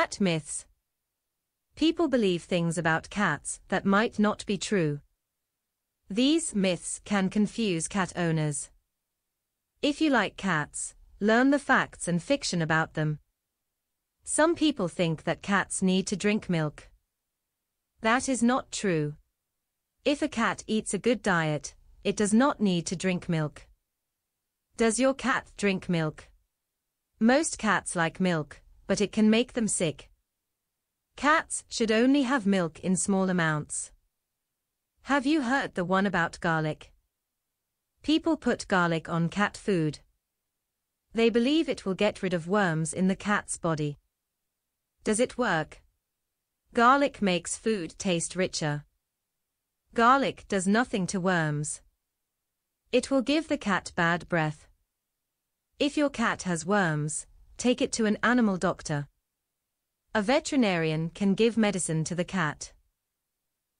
Cat myths. People believe things about cats that might not be true. These myths can confuse cat owners. If you like cats, learn the facts and fiction about them. Some people think that cats need to drink milk. That is not true. If a cat eats a good diet, it does not need to drink milk. Does your cat drink milk? Most cats like milk but it can make them sick. Cats should only have milk in small amounts. Have you heard the one about garlic? People put garlic on cat food. They believe it will get rid of worms in the cat's body. Does it work? Garlic makes food taste richer. Garlic does nothing to worms. It will give the cat bad breath. If your cat has worms, take it to an animal doctor. A veterinarian can give medicine to the cat.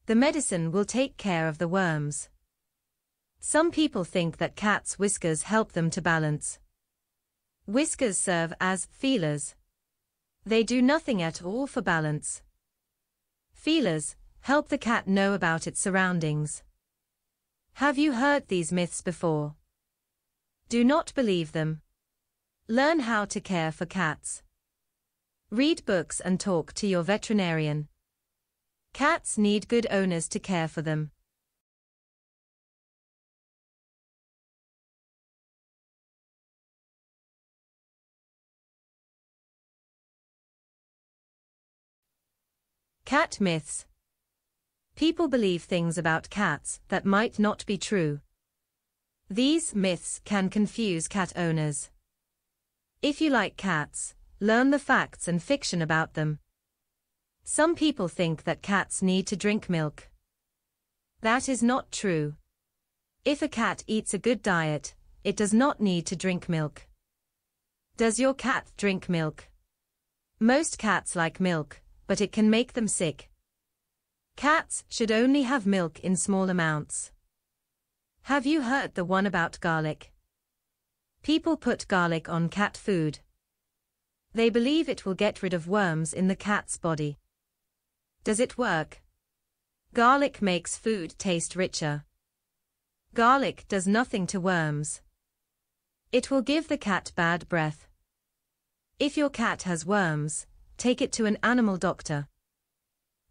The medicine will take care of the worms. Some people think that cats' whiskers help them to balance. Whiskers serve as feelers. They do nothing at all for balance. Feelers help the cat know about its surroundings. Have you heard these myths before? Do not believe them. Learn how to care for cats. Read books and talk to your veterinarian. Cats need good owners to care for them. Cat myths. People believe things about cats that might not be true. These myths can confuse cat owners. If you like cats, learn the facts and fiction about them. Some people think that cats need to drink milk. That is not true. If a cat eats a good diet, it does not need to drink milk. Does your cat drink milk? Most cats like milk, but it can make them sick. Cats should only have milk in small amounts. Have you heard the one about garlic? People put garlic on cat food. They believe it will get rid of worms in the cat's body. Does it work? Garlic makes food taste richer. Garlic does nothing to worms. It will give the cat bad breath. If your cat has worms, take it to an animal doctor.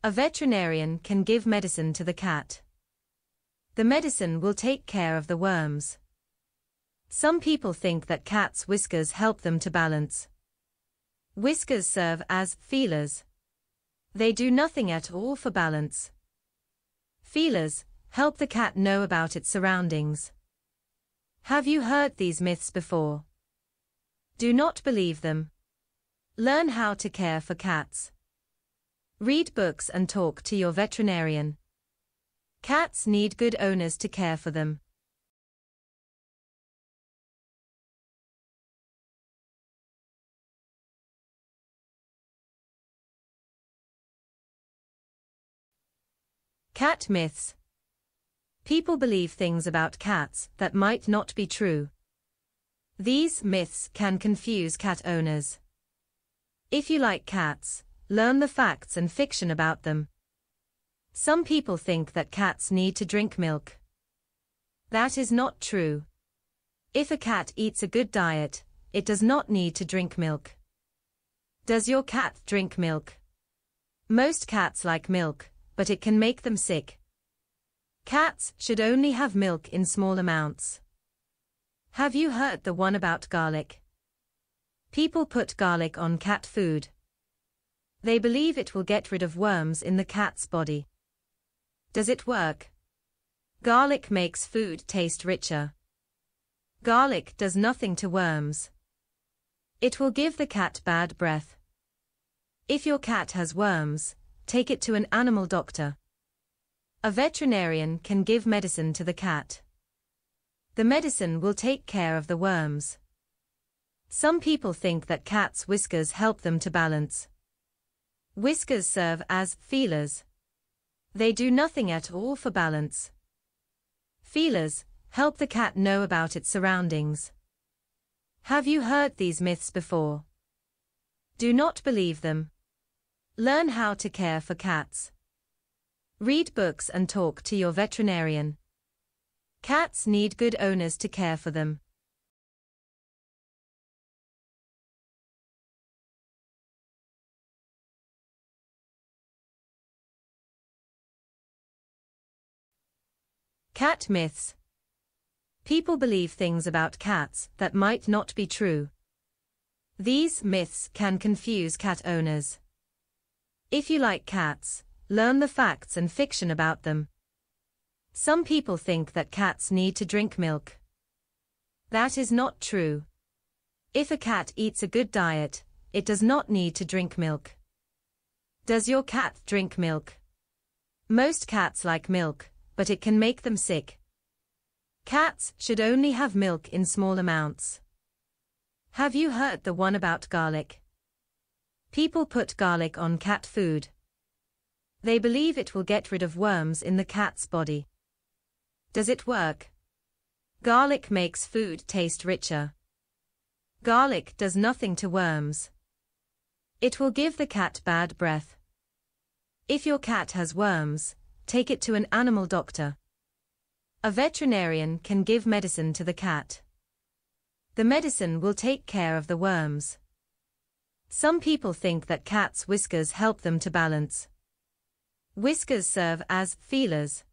A veterinarian can give medicine to the cat. The medicine will take care of the worms. Some people think that cats' whiskers help them to balance. Whiskers serve as feelers. They do nothing at all for balance. Feelers help the cat know about its surroundings. Have you heard these myths before? Do not believe them. Learn how to care for cats. Read books and talk to your veterinarian. Cats need good owners to care for them. Cat myths. People believe things about cats that might not be true. These myths can confuse cat owners. If you like cats, learn the facts and fiction about them. Some people think that cats need to drink milk. That is not true. If a cat eats a good diet, it does not need to drink milk. Does your cat drink milk? Most cats like milk, but it can make them sick. Cats should only have milk in small amounts. Have you heard the one about garlic? People put garlic on cat food. They believe it will get rid of worms in the cat's body. Does it work? Garlic makes food taste richer. Garlic does nothing to worms. It will give the cat bad breath. If your cat has worms, take it to an animal doctor. A veterinarian can give medicine to the cat. The medicine will take care of the worms. Some people think that cats' whiskers help them to balance. Whiskers serve as feelers. They do nothing at all for balance. Feelers help the cat know about its surroundings. Have you heard these myths before? Do not believe them. Learn how to care for cats. Read books and talk to your veterinarian. Cats need good owners to care for them. Cat myths. People believe things about cats that might not be true. These myths can confuse cat owners. If you like cats, learn the facts and fiction about them. Some people think that cats need to drink milk. That is not true. If a cat eats a good diet, it does not need to drink milk. Does your cat drink milk? Most cats like milk, but it can make them sick. Cats should only have milk in small amounts. Have you heard the one about garlic? People put garlic on cat food. They believe it will get rid of worms in the cat's body. Does it work? Garlic makes food taste richer. Garlic does nothing to worms. It will give the cat bad breath. If your cat has worms, take it to an animal doctor. A veterinarian can give medicine to the cat. The medicine will take care of the worms. Some people think that cats' whiskers help them to balance. Whiskers serve as feelers.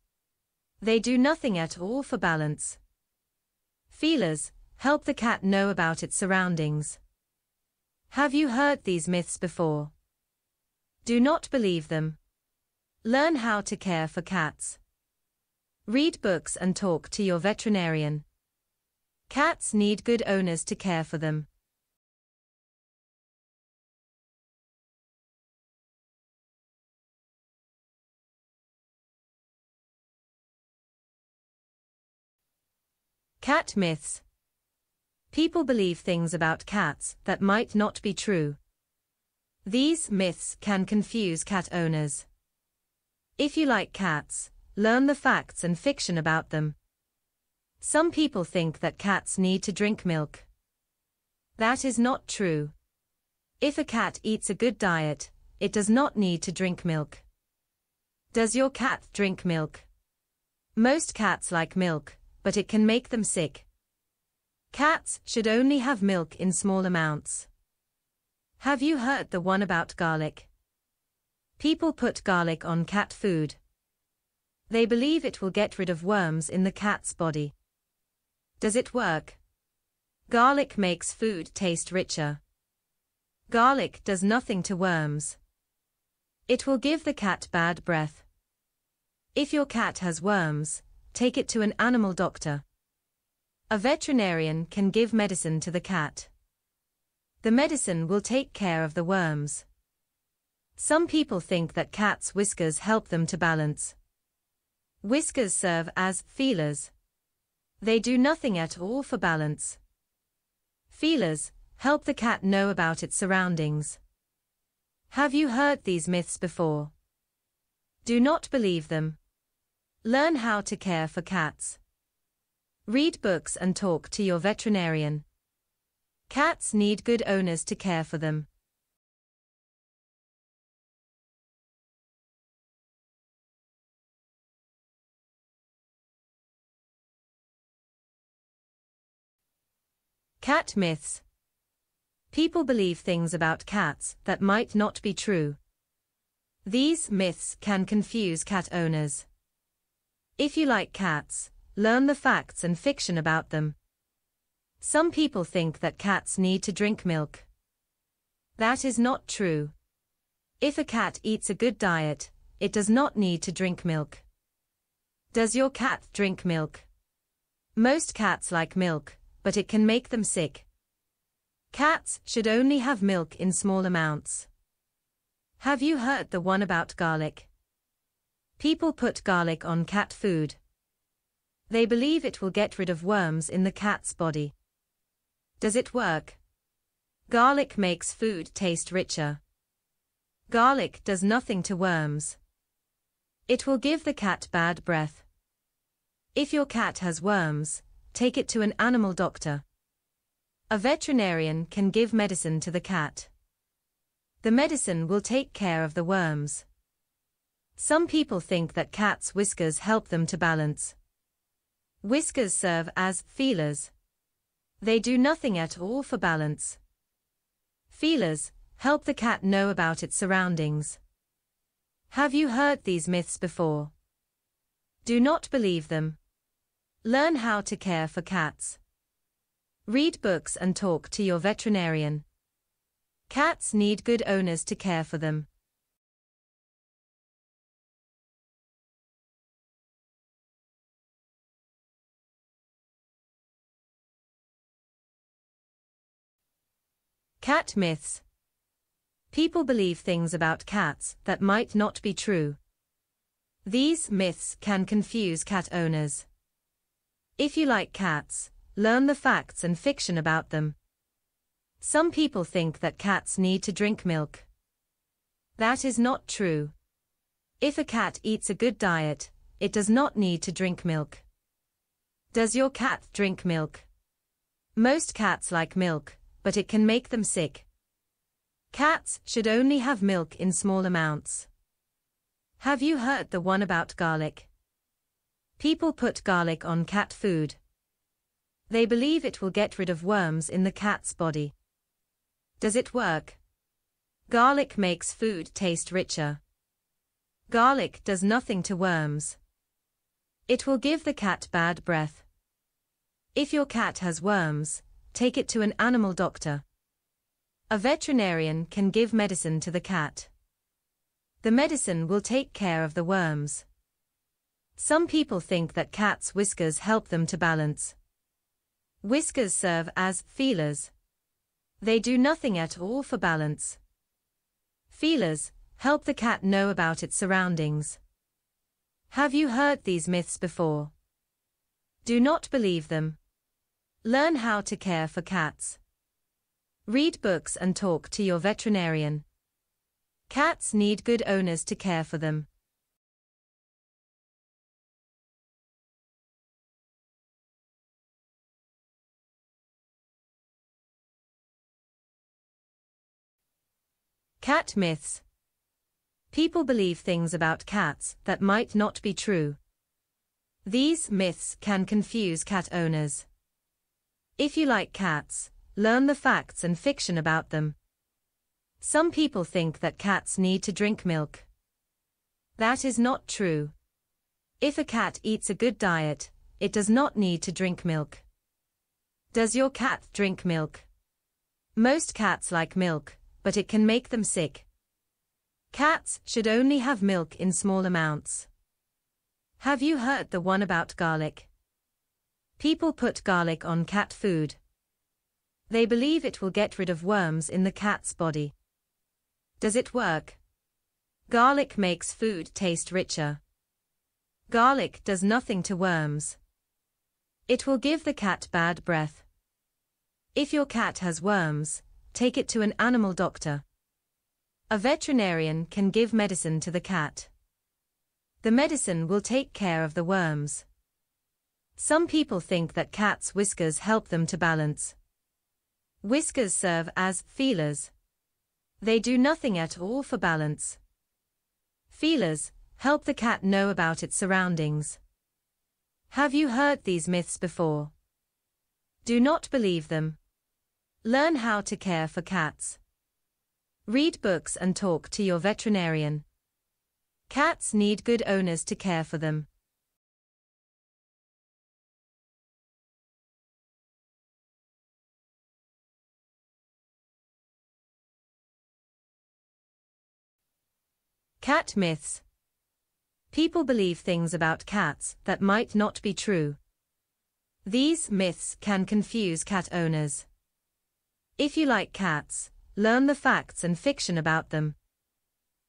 They do nothing at all for balance. Feelers help the cat know about its surroundings. Have you heard these myths before? Do not believe them. Learn how to care for cats. Read books and talk to your veterinarian. Cats need good owners to care for them. Cat myths. People believe things about cats that might not be true. These myths can confuse cat owners. If you like cats, learn the facts and fiction about them. Some people think that cats need to drink milk. That is not true. If a cat eats a good diet, it does not need to drink milk. Does your cat drink milk? Most cats like milk, but it can make them sick. Cats should only have milk in small amounts. Have you heard the one about garlic? People put garlic on cat food. They believe it will get rid of worms in the cat's body. Does it work? Garlic makes food taste richer. Garlic does nothing to worms. It will give the cat bad breath. If your cat has worms, take it to an animal doctor. A veterinarian can give medicine to the cat. The medicine will take care of the worms. Some people think that cats' whiskers help them to balance. Whiskers serve as feelers. They do nothing at all for balance. Feelers help the cat know about its surroundings. Have you heard these myths before? Do not believe them. Learn how to care for cats. Read books and talk to your veterinarian. Cats need good owners to care for them. Cat myths. People believe things about cats that might not be true. These myths can confuse cat owners. If you like cats, learn the facts and fiction about them. Some people think that cats need to drink milk. That is not true. If a cat eats a good diet, it does not need to drink milk. Does your cat drink milk? Most cats like milk, but it can make them sick. Cats should only have milk in small amounts. Have you heard the one about garlic? People put garlic on cat food. They believe it will get rid of worms in the cat's body. Does it work? Garlic makes food taste richer. Garlic does nothing to worms. It will give the cat bad breath. If your cat has worms, take it to an animal doctor. A veterinarian can give medicine to the cat. The medicine will take care of the worms. Some people think that cats' whiskers help them to balance. Whiskers serve as feelers. They do nothing at all for balance. Feelers help the cat know about its surroundings. Have you heard these myths before? Do not believe them. Learn how to care for cats. Read books and talk to your veterinarian. Cats need good owners to care for them. Cat myths. People believe things about cats that might not be true. These myths can confuse cat owners. If you like cats, learn the facts and fiction about them. Some people think that cats need to drink milk. That is not true. If a cat eats a good diet, it does not need to drink milk. Does your cat drink milk? Most cats like milk, but it can make them sick. Cats should only have milk in small amounts. Have you heard the one about garlic? People put garlic on cat food. They believe it will get rid of worms in the cat's body. Does it work? Garlic makes food taste richer. Garlic does nothing to worms. It will give the cat bad breath. If your cat has worms, take it to an animal doctor. A veterinarian can give medicine to the cat. The medicine will take care of the worms. Some people think that cats' whiskers help them to balance. Whiskers serve as feelers. They do nothing at all for balance. Feelers help the cat know about its surroundings. Have you heard these myths before? Do not believe them. Learn how to care for cats. Read books and talk to your veterinarian. Cats need good owners to care for them. Cat myths. People believe things about cats that might not be true. These myths can confuse cat owners. If you like cats, learn the facts and fiction about them. Some people think that cats need to drink milk. That is not true. If a cat eats a good diet, it does not need to drink milk. Does your cat drink milk? Most cats like milk, but it can make them sick. Cats should only have milk in small amounts. Have you heard the one about garlic? People put garlic on cat food. They believe it will get rid of worms in the cat's body. Does it work? Garlic makes food taste richer. Garlic does nothing to worms. It will give the cat bad breath. If your cat has worms, take it to an animal doctor. A veterinarian can give medicine to the cat. The medicine will take care of the worms. Some people think that cats' whiskers help them to balance. Whiskers serve as feelers. They do nothing at all for balance. Feelers help the cat know about its surroundings. Have you heard these myths before? Do not believe them. Learn how to care for cats. Read books and talk to your veterinarian. Cats need good owners to care for them. Cat myths. People believe things about cats that might not be true. These myths can confuse cat owners. If you like cats, learn the facts and fiction about them.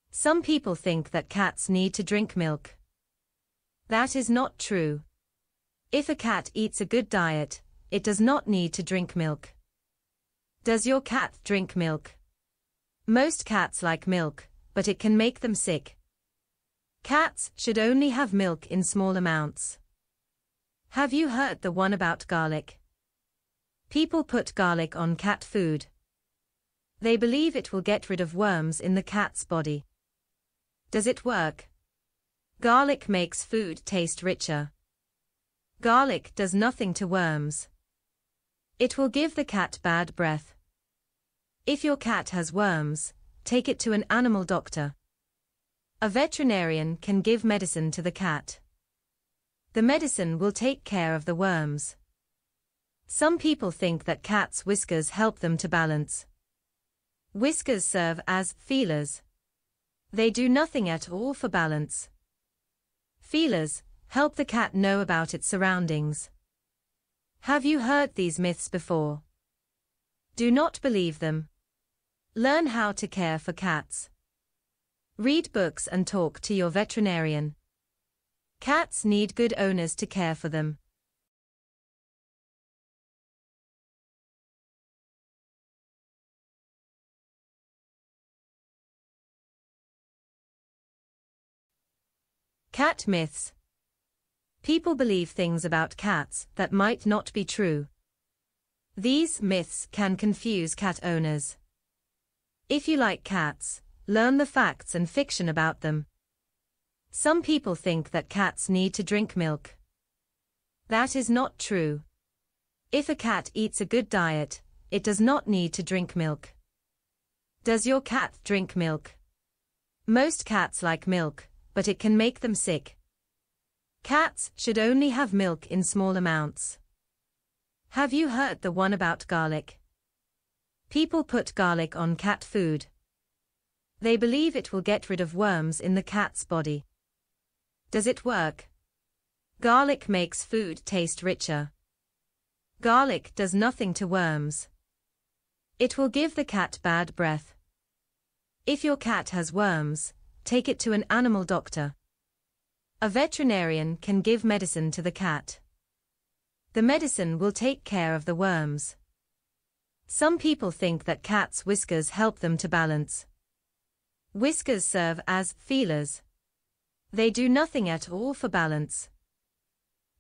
Some people think that cats need to drink milk. That is not true. If a cat eats a good diet, it does not need to drink milk. Does your cat drink milk? Most cats like milk but it can make them sick. Cats should only have milk in small amounts. Have you heard the one about garlic? People put garlic on cat food. They believe it will get rid of worms in the cat's body. Does it work? Garlic makes food taste richer. Garlic does nothing to worms. It will give the cat bad breath. If your cat has worms, take it to an animal doctor. A veterinarian can give medicine to the cat. The medicine will take care of the worms. Some people think that cats' whiskers help them to balance. Whiskers serve as feelers. They do nothing at all for balance. Feelers help the cat know about its surroundings. Have you heard these myths before? Do not believe them. Learn how to care for cats. Read books and talk to your veterinarian. Cats need good owners to care for them. Cat myths. People believe things about cats that might not be true. These myths can confuse cat owners. If you like cats, learn the facts and fiction about them. Some people think that cats need to drink milk. That is not true. If a cat eats a good diet, it does not need to drink milk. Does your cat drink milk? Most cats like milk, but it can make them sick. Cats should only have milk in small amounts. Have you heard the one about garlic? People put garlic on cat food. They believe it will get rid of worms in the cat's body. Does it work? Garlic makes food taste richer. Garlic does nothing to worms. It will give the cat bad breath. If your cat has worms, take it to an animal doctor. A veterinarian can give medicine to the cat. The medicine will take care of the worms. Some people think that cats' whiskers help them to balance. Whiskers serve as feelers. They do nothing at all for balance.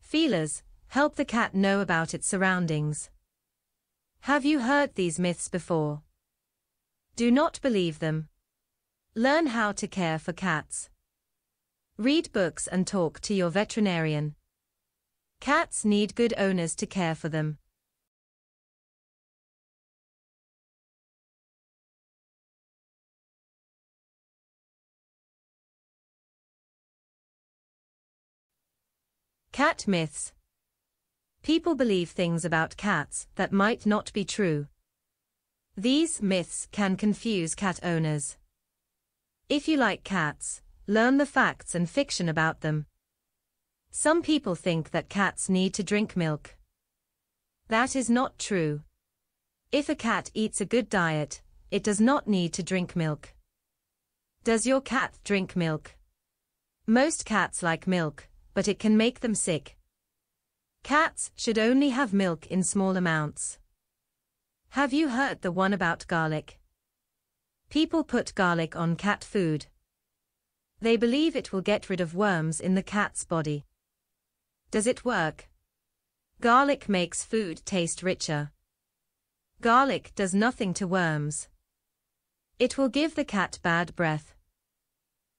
Feelers help the cat know about its surroundings. Have you heard these myths before? Do not believe them. Learn how to care for cats. Read books and talk to your veterinarian. Cats need good owners to care for them. Cat myths. People believe things about cats that might not be true. These myths can confuse cat owners. If you like cats, learn the facts and fiction about them. Some people think that cats need to drink milk. That is not true. If a cat eats a good diet, it does not need to drink milk. Does your cat drink milk? Most cats like milk, but it can make them sick. Cats should only have milk in small amounts. Have you heard the one about garlic? People put garlic on cat food. They believe it will get rid of worms in the cat's body. Does it work? Garlic makes food taste richer. Garlic does nothing to worms. It will give the cat bad breath.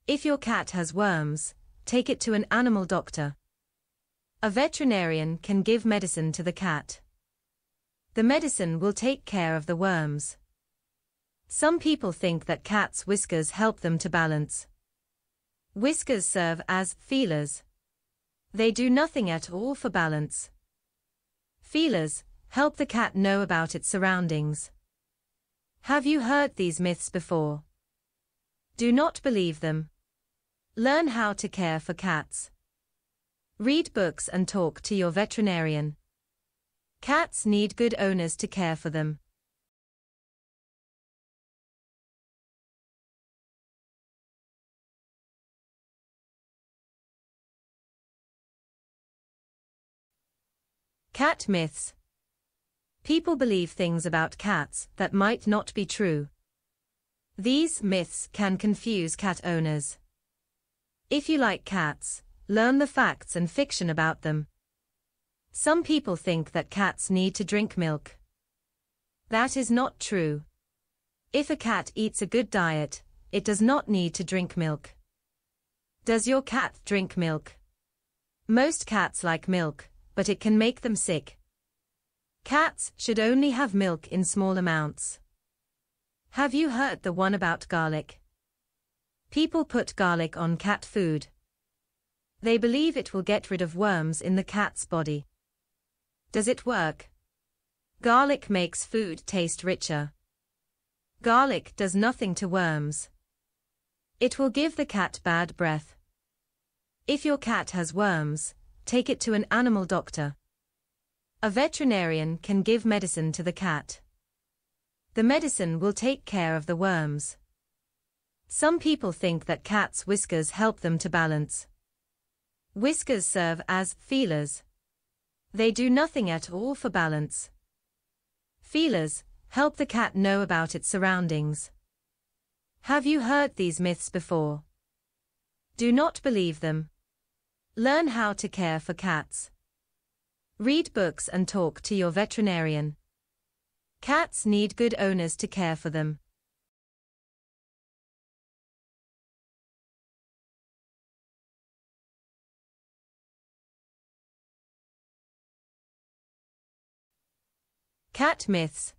If your cat has worms, take it to an animal doctor. A veterinarian can give medicine to the cat. The medicine will take care of the worms. Some people think that cats' whiskers help them to balance. Whiskers serve as feelers. They do nothing at all for balance. Feelers help the cat know about its surroundings. Have you heard these myths before? Do not believe them. Learn how to care for cats. Read books and talk to your veterinarian. Cats need good owners to care for them. Cat myths. People believe things about cats that might not be true. These myths can confuse cat owners. If you like cats, learn the facts and fiction about them. Some people think that cats need to drink milk. That is not true. If a cat eats a good diet, it does not need to drink milk. Does your cat drink milk? Most cats like milk, but it can make them sick. Cats should only have milk in small amounts. Have you heard the one about garlic? People put garlic on cat food. They believe it will get rid of worms in the cat's body. Does it work? Garlic makes food taste richer. Garlic does nothing to worms. It will give the cat bad breath. If your cat has worms, take it to an animal doctor. A veterinarian can give medicine to the cat. The medicine will take care of the worms. Some people think that cats' whiskers help them to balance. Whiskers serve as feelers. They do nothing at all for balance. Feelers help the cat know about its surroundings. Have you heard these myths before? Do not believe them. Learn how to care for cats. Read books and talk to your veterinarian. Cats need good owners to care for them. Cat myths.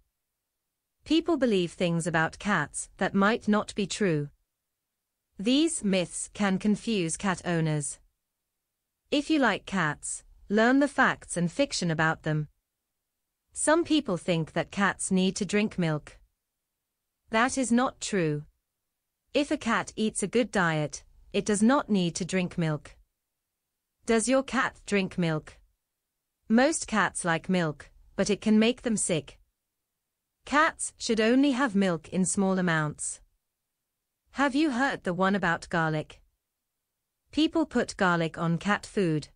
People believe things about cats that might not be true. These myths can confuse cat owners. If you like cats, learn the facts and fiction about them. Some people think that cats need to drink milk. That is not true. If a cat eats a good diet, it does not need to drink milk. Does your cat drink milk? Most cats like milk but it can make them sick. Cats should only have milk in small amounts. Have you heard the one about garlic? People put garlic on cat food.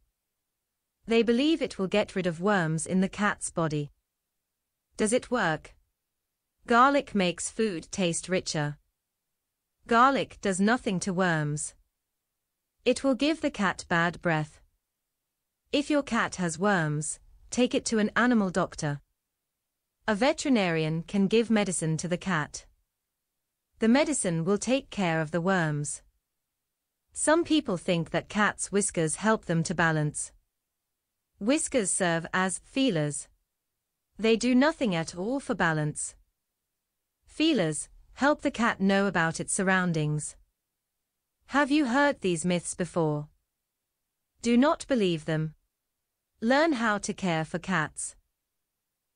They believe it will get rid of worms in the cat's body. Does it work? Garlic makes food taste richer. Garlic does nothing to worms. It will give the cat bad breath. If your cat has worms, take it to an animal doctor. A veterinarian can give medicine to the cat. The medicine will take care of the worms. Some people think that cats' whiskers help them to balance. Whiskers serve as feelers. They do nothing at all for balance. Feelers help the cat know about its surroundings. Have you heard these myths before? Do not believe them. Learn how to care for cats.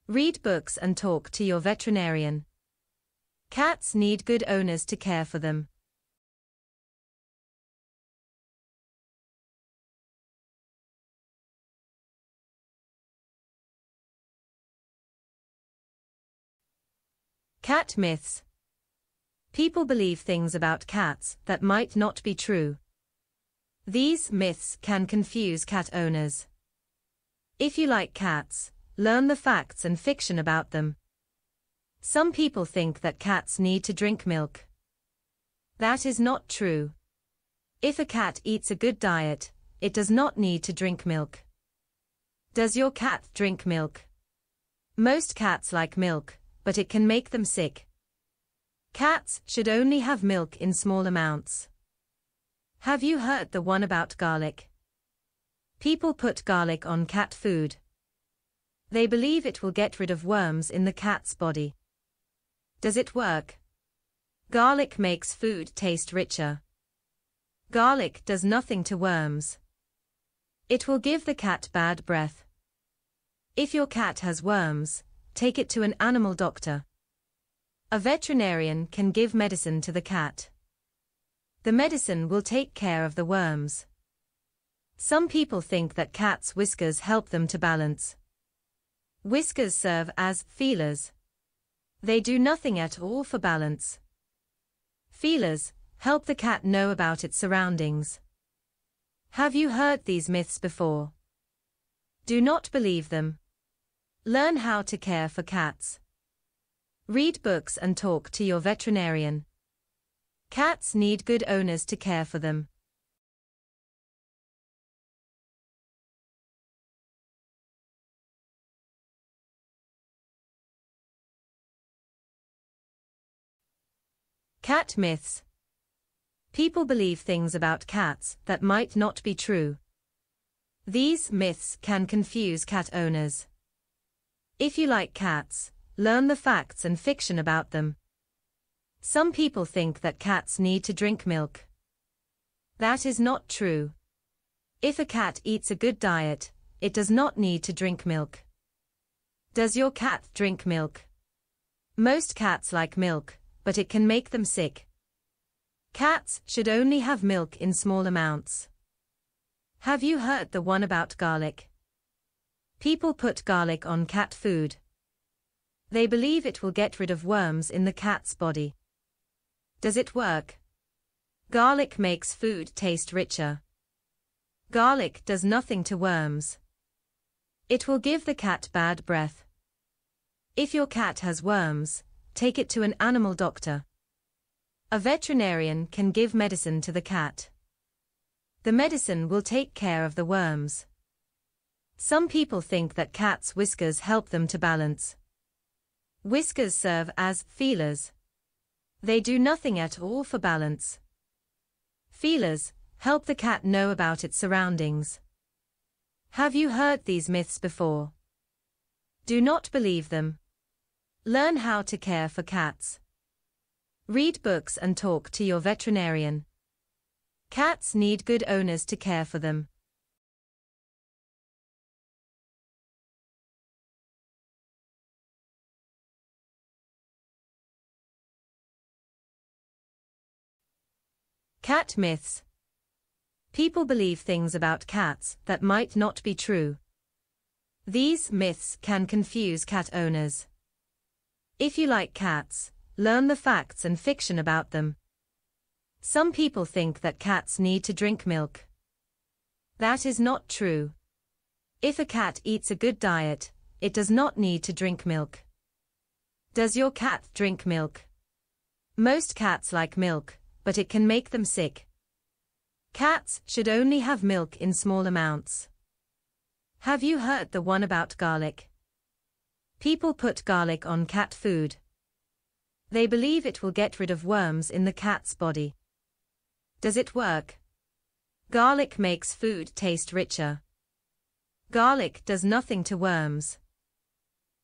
Read books and talk to your veterinarian. Cats need good owners to care for them. Cat myths. People believe things about cats that might not be true. These myths can confuse cat owners. If you like cats, learn the facts and fiction about them. Some people think that cats need to drink milk. That is not true. If a cat eats a good diet, it does not need to drink milk. Does your cat drink milk? Most cats like milk, but it can make them sick. Cats should only have milk in small amounts. Have you heard the one about garlic? People put garlic on cat food. They believe it will get rid of worms in the cat's body. Does it work? Garlic makes food taste richer. Garlic does nothing to worms. It will give the cat bad breath. If your cat has worms, take it to an animal doctor. A veterinarian can give medicine to the cat. The medicine will take care of the worms. Some people think that cats' whiskers help them to balance. Whiskers serve as feelers. They do nothing at all for balance. Feelers help the cat know about its surroundings. Have you heard these myths before? Do not believe them. Learn how to care for cats. Read books and talk to your veterinarian. Cats need good owners to care for them. Cat myths. People believe things about cats that might not be true. These myths can confuse cat owners. If you like cats, learn the facts and fiction about them. Some people think that cats need to drink milk. That is not true. If a cat eats a good diet, it does not need to drink milk. Does your cat drink milk? Most cats like milk, but it can make them sick. Cats should only have milk in small amounts. Have you heard the one about garlic? People put garlic on cat food. They believe it will get rid of worms in the cat's body. Does it work? Garlic makes food taste richer. Garlic does nothing to worms. It will give the cat bad breath. If your cat has worms, take it to an animal doctor. A veterinarian can give medicine to the cat. The medicine will take care of the worms. Some people think that cats' whiskers help them to balance. Whiskers serve as feelers. They do nothing at all for balance. Feelers help the cat know about its surroundings. Have you heard these myths before? Do not believe them. Learn how to care for cats. Read books and talk to your veterinarian. Cats need good owners to care for them. Cat myths. People believe things about cats that might not be true. These myths can confuse cat owners. If you like cats, learn the facts and fiction about them. Some people think that cats need to drink milk. That is not true. If a cat eats a good diet, it does not need to drink milk. Does your cat drink milk? Most cats like milk, but it can make them sick. Cats should only have milk in small amounts. Have you heard the one about garlic? People put garlic on cat food. They believe it will get rid of worms in the cat's body. Does it work? Garlic makes food taste richer. Garlic does nothing to worms.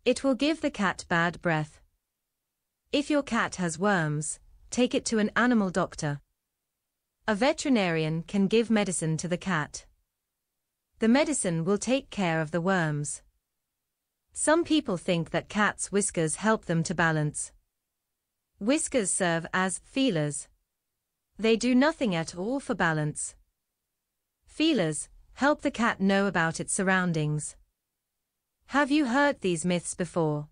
It will give the cat bad breath. If your cat has worms, take it to an animal doctor. A veterinarian can give medicine to the cat. The medicine will take care of the worms. Some people think that cats' whiskers help them to balance. Whiskers serve as feelers. They do nothing at all for balance. Feelers help the cat know about its surroundings. Have you heard these myths before?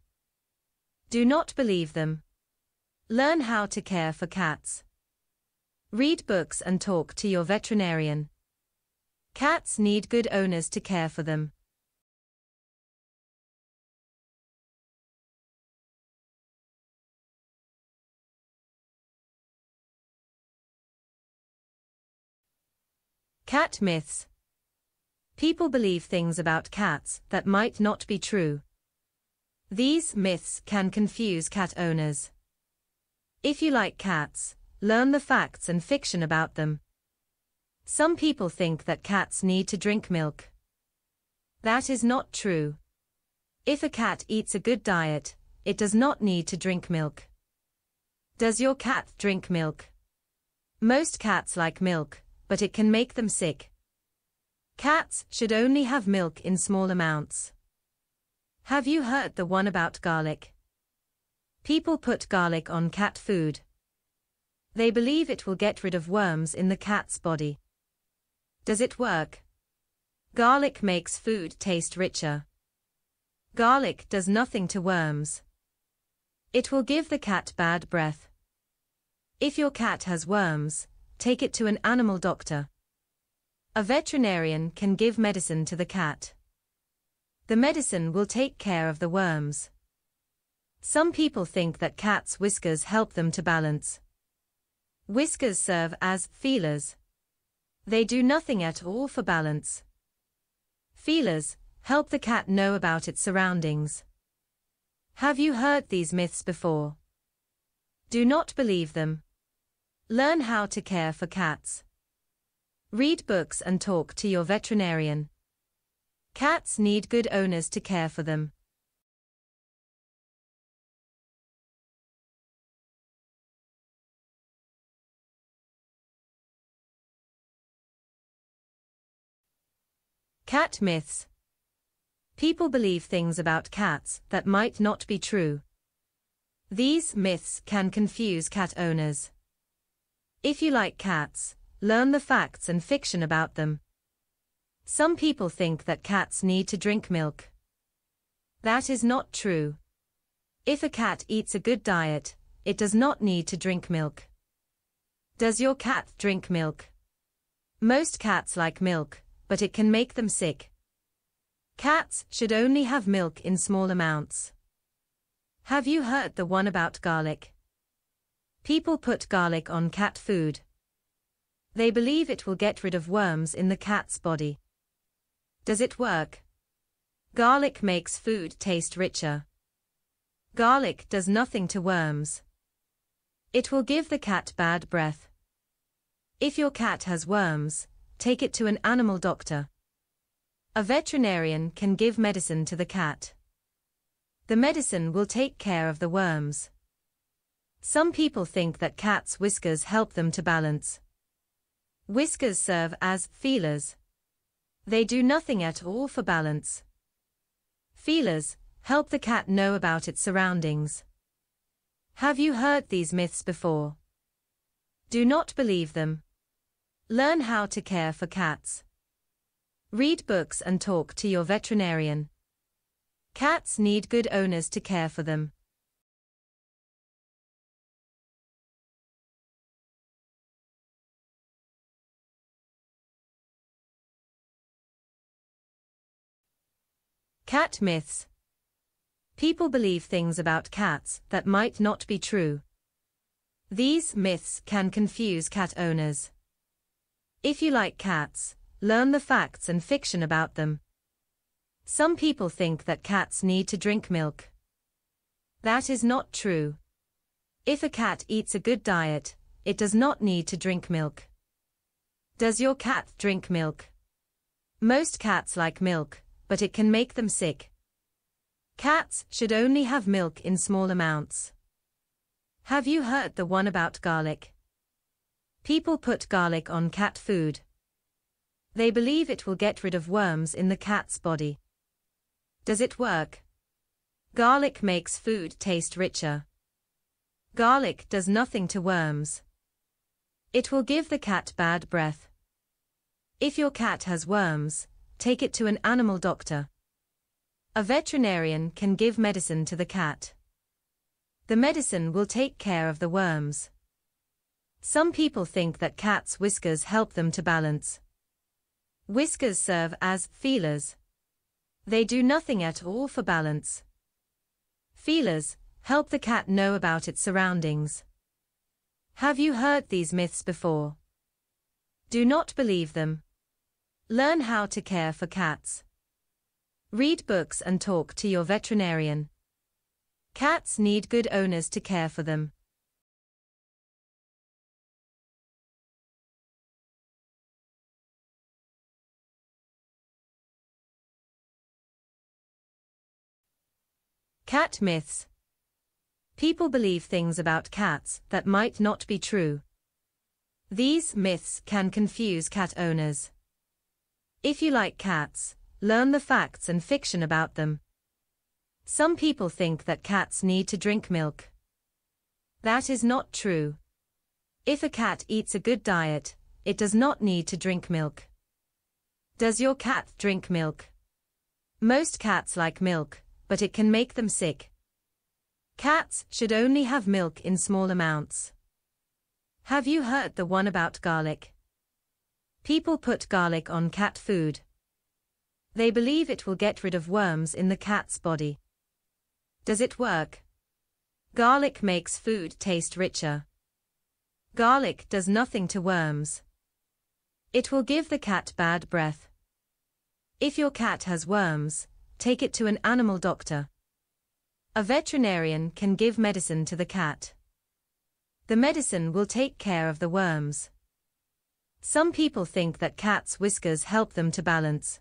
Do not believe them. Learn how to care for cats. Read books and talk to your veterinarian. Cats need good owners to care for them. Cat myths. People believe things about cats that might not be true. These myths can confuse cat owners. If you like cats, learn the facts and fiction about them. Some people think that cats need to drink milk. That is not true. If a cat eats a good diet, it does not need to drink milk. Does your cat drink milk? Most cats like milk but it can make them sick. Cats should only have milk in small amounts. Have you heard the one about garlic? People put garlic on cat food. They believe it will get rid of worms in the cat's body. Does it work? Garlic makes food taste richer. Garlic does nothing to worms. It will give the cat bad breath. If your cat has worms, take it to an animal doctor. A veterinarian can give medicine to the cat. The medicine will take care of the worms. Some people think that cats' whiskers help them to balance. Whiskers serve as feelers. They do nothing at all for balance. Feelers help the cat know about its surroundings. Have you heard these myths before? Do not believe them. Learn how to care for cats. Read books and talk to your veterinarian. Cats need good owners to care for them. Cat myths. People believe things about cats that might not be true. These myths can confuse cat owners. If you like cats, learn the facts and fiction about them. Some people think that cats need to drink milk. That is not true. If a cat eats a good diet, it does not need to drink milk. Does your cat drink milk? Most cats like milk, but it can make them sick. Cats should only have milk in small amounts. Have you heard the one about garlic? People put garlic on cat food. They believe it will get rid of worms in the cat's body. Does it work? Garlic makes food taste richer. Garlic does nothing to worms. It will give the cat bad breath. If your cat has worms, take it to an animal doctor. A veterinarian can give medicine to the cat. The medicine will take care of the worms. Some people think that cats' whiskers help them to balance. Whiskers serve as feelers. They do nothing at all for balance. Feelers help the cat know about its surroundings. Have you heard these myths before? Do not believe them. Learn how to care for cats. Read books and talk to your veterinarian. Cats need good owners to care for them. Cat myths. People believe things about cats that might not be true. These myths can confuse cat owners. If you like cats, learn the facts and fiction about them. Some people think that cats need to drink milk. That is not true. If a cat eats a good diet, it does not need to drink milk. Does your cat drink milk? Most cats like milk, but it can make them sick. Cats should only have milk in small amounts. Have you heard the one about garlic? People put garlic on cat food. They believe it will get rid of worms in the cat's body. Does it work? Garlic makes food taste richer. Garlic does nothing to worms. It will give the cat bad breath. If your cat has worms, take it to an animal doctor. A veterinarian can give medicine to the cat. The medicine will take care of the worms. Some people think that cats' whiskers help them to balance. Whiskers serve as feelers. They do nothing at all for balance. Feelers help the cat know about its surroundings. Have you heard these myths before? Do not believe them. Learn how to care for cats. Read books and talk to your veterinarian. Cats need good owners to care for them. Cat myths. People believe things about cats that might not be true. These myths can confuse cat owners. If you like cats, learn the facts and fiction about them. Some people think that cats need to drink milk. That is not true. If a cat eats a good diet, it does not need to drink milk. Does your cat drink milk? Most cats like milk, but it can make them sick. Cats should only have milk in small amounts. Have you heard the one about garlic? People put garlic on cat food. They believe it will get rid of worms in the cat's body. Does it work? Garlic makes food taste richer. Garlic does nothing to worms. It will give the cat bad breath. If your cat has worms, take it to an animal doctor. A veterinarian can give medicine to the cat. The medicine will take care of the worms. Some people think that cats' whiskers help them to balance.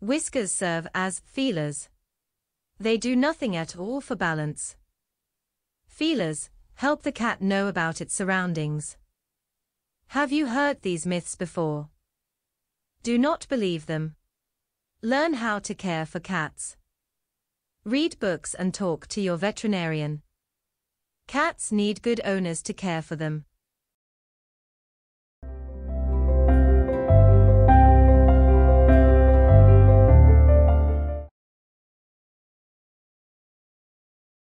Whiskers serve as feelers. They do nothing at all for balance. Feelers help the cat know about its surroundings. Have you heard these myths before? Do not believe them. Learn how to care for cats. Read books and talk to your veterinarian. Cats need good owners to care for them.